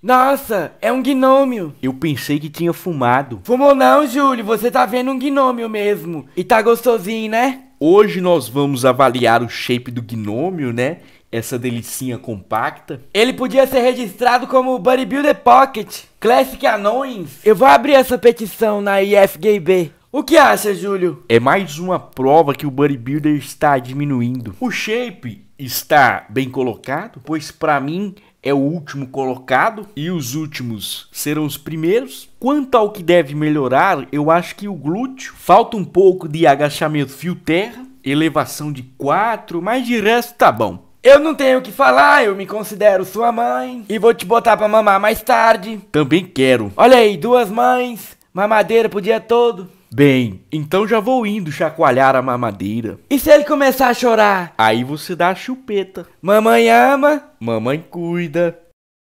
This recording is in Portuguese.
Nossa, é um gnômio. Eu pensei que tinha fumado. Fumou não, Júlio. Você tá vendo um gnômio mesmo. E tá gostosinho, né? Hoje nós vamos avaliar o shape do gnômio, né? Essa delicinha compacta. Ele podia ser registrado como Bodybuilder Pocket, Classic Anões. Eu vou abrir essa petição na IFGB. O que acha, Júlio? É mais uma prova que o bodybuilder está diminuindo. O shape está bem colocado, pois para mim é o último colocado e os últimos serão os primeiros. Quanto ao que deve melhorar, eu acho que o glúteo falta um pouco de agachamento fio-terra, elevação de 4, mas de resto tá bom. Eu não tenho o que falar, eu me considero sua mãe e vou te botar pra mamar mais tarde. Também quero. Olha aí, duas mães, mamadeira pro dia todo. Bem, então já vou indo chacoalhar a mamadeira. E se ele começar a chorar? Aí você dá a chupeta. Mamãe ama, mamãe cuida.